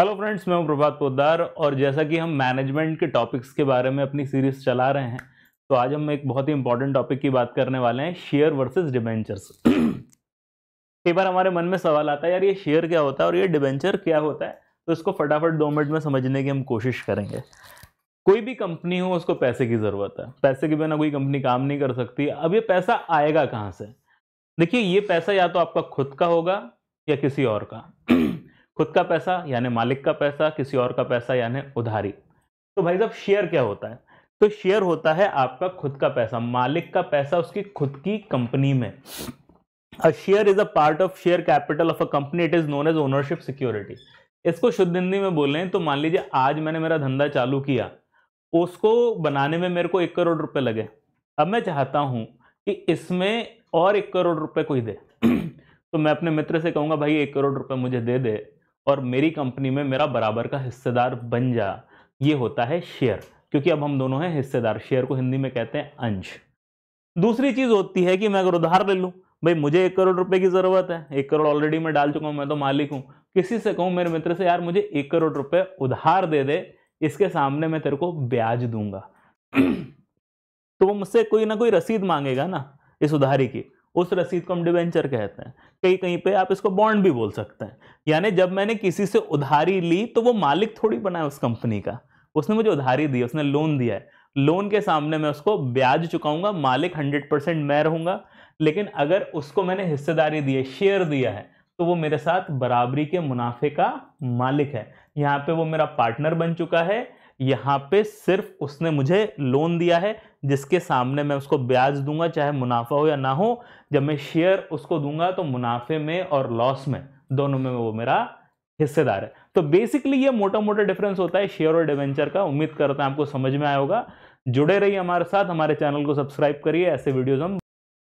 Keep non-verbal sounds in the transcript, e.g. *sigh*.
hello friends मैं हूं प्रभात पोदार और जैसा कि हम मैनेजमेंट के टॉपिक्स के बारे में अपनी सीरीज चला रहे हैं तो आज हम एक बहुत ही इंपॉर्टेंट टॉपिक की बात करने वाले हैं शेयर वर्सेस डिबेंचर्स कई बार हमारे मन में सवाल आता है यार ये शेयर क्या होता है और ये डिबेंचर क्या होता है तो इसको फटाफट दो मिनट में समझने की हम कोशिश करेंगे कोई भी कंपनी हो उसको पैसे की ज़रूरत है पैसे के बिना कोई कंपनी काम नहीं कर सकती अब ये पैसा आएगा कहाँ से देखिए ये पैसा या तो आपका खुद का होगा या किसी और का *clears throat* खुद का पैसा यानी मालिक का पैसा किसी और का पैसा यानी उधारी तो भाई साहब शेयर क्या होता है तो शेयर होता है आपका खुद का पैसा मालिक का पैसा उसकी खुद की कंपनी में a share is a part of share capital of a company it is known as ownership security इसको शुद्ध हिंदी में बोलें तो मान लीजिए आज मैंने मेरा धंधा चालू किया उसको बनाने में मेरे को एक करोड़ रुपए लगे अब मैं चाहता हूं कि इसमें और एक करोड़ रुपए कोई दे *clears throat* तो मैं अपने मित्र से कहूंगा भाई एक करोड़ रुपए मुझे दे दे और मेरी कंपनी में मेरा बराबर का हिस्सेदार बन जा ये होता है शेयर क्योंकि अब हम दोनों हैं हिस्सेदार शेयर को हिंदी में कहते हैं अंश दूसरी चीज़ होती है कि मैं अगर उधार ले लूँ भाई मुझे एक करोड़ रुपए की ज़रूरत है एक करोड़ ऑलरेडी मैं डाल चुका हूँ मैं तो मालिक हूँ किसी से कहूँ मेरे मित्र से यार मुझे एक करोड़ रुपए उधार दे दे इसके सामने मैं तेरे को ब्याज दूंगा *clears throat* तो वो मुझसे कोई ना कोई रसीद मांगेगा ना इस उधारी की उस रसीद को हम डिवेंचर कहते हैं कहीं कहीं पे आप इसको बॉन्ड भी बोल सकते हैं यानी जब मैंने किसी से उधारी ली तो वो मालिक थोड़ी बना है उस कंपनी का उसने मुझे उधारी दी उसने लोन दिया है लोन के सामने मैं उसको ब्याज चुकाऊंगा मालिक हंड्रेड परसेंट मैं रहूंगा लेकिन अगर उसको मैंने हिस्सेदारी दी है शेयर दिया है तो वो मेरे साथ बराबरी के मुनाफे का मालिक है यहाँ पे वो मेरा पार्टनर बन चुका है यहाँ पे सिर्फ उसने मुझे लोन दिया है जिसके सामने मैं उसको ब्याज दूंगा चाहे मुनाफा हो या ना हो जब मैं शेयर उसको दूंगा तो मुनाफे में और लॉस में दोनों में वो मेरा हिस्सेदार है तो बेसिकली ये मोटा मोटा डिफरेंस होता है शेयर और डिवेंचर का उम्मीद करता हूं आपको समझ में आया होगा जुड़े रहिए हमारे साथ हमारे चैनल को सब्सक्राइब करिए ऐसे वीडियोज़ हम